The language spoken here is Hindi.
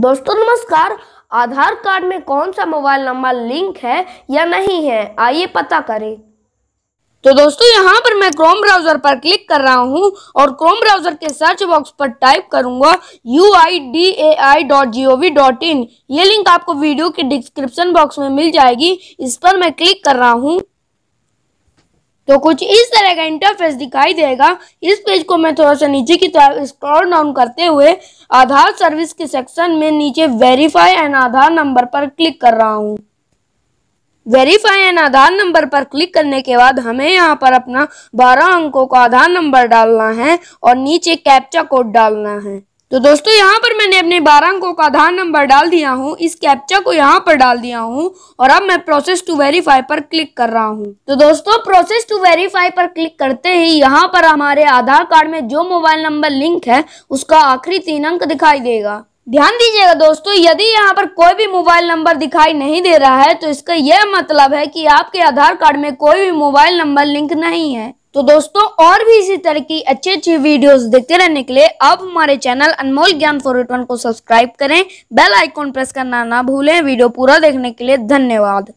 दोस्तों नमस्कार आधार कार्ड में कौन सा मोबाइल नंबर लिंक है या नहीं है आइए पता करें तो दोस्तों यहाँ पर मैं क्रोम ब्राउजर पर क्लिक कर रहा हूँ और क्रोम ब्राउजर के सर्च बॉक्स पर टाइप करूंगा U I D A I dot G O V dot in ये लिंक आपको वीडियो के डिस्क्रिप्शन बॉक्स में मिल जाएगी इस पर मैं क्लिक कर रहा हूँ तो कुछ इस तरह का इंटरफेस दिखाई देगा इस पेज को मैं थोड़ा सा नीचे की तरफ स्क्रॉल डाउन करते हुए आधार सर्विस के सेक्शन में नीचे वेरीफाई एंड आधार नंबर पर क्लिक कर रहा हूँ वेरीफाई एंड आधार नंबर पर क्लिक करने के बाद हमें यहाँ पर अपना बारह अंकों का आधार नंबर डालना है और नीचे कैप्चा कोड डालना है तो दोस्तों यहाँ पर मैंने अपने बारह अंकों का आधार नंबर डाल दिया हूँ इस कैप्चा को यहाँ पर डाल दिया हूँ और अब मैं प्रोसेस टू वेरीफाई पर क्लिक कर रहा हूँ तो दोस्तों प्रोसेस टू वेरीफाई पर क्लिक करते ही यहाँ पर हमारे आधार कार्ड में जो मोबाइल नंबर लिंक है उसका आखिरी तीन अंक दिखाई देगा ध्यान दीजिएगा दोस्तों यदि यहाँ पर कोई भी मोबाइल नंबर दिखाई नहीं दे रहा है तो इसका यह मतलब है कि आपके आधार कार्ड में कोई भी मोबाइल नंबर लिंक नहीं है तो दोस्तों और भी इसी तरह की अच्छी अच्छी वीडियोस देखते रहने के लिए आप हमारे चैनल अनमोल ज्ञान वन को सब्सक्राइब करें बेल आइकॉन प्रेस करना ना भूलें वीडियो पूरा देखने के लिए धन्यवाद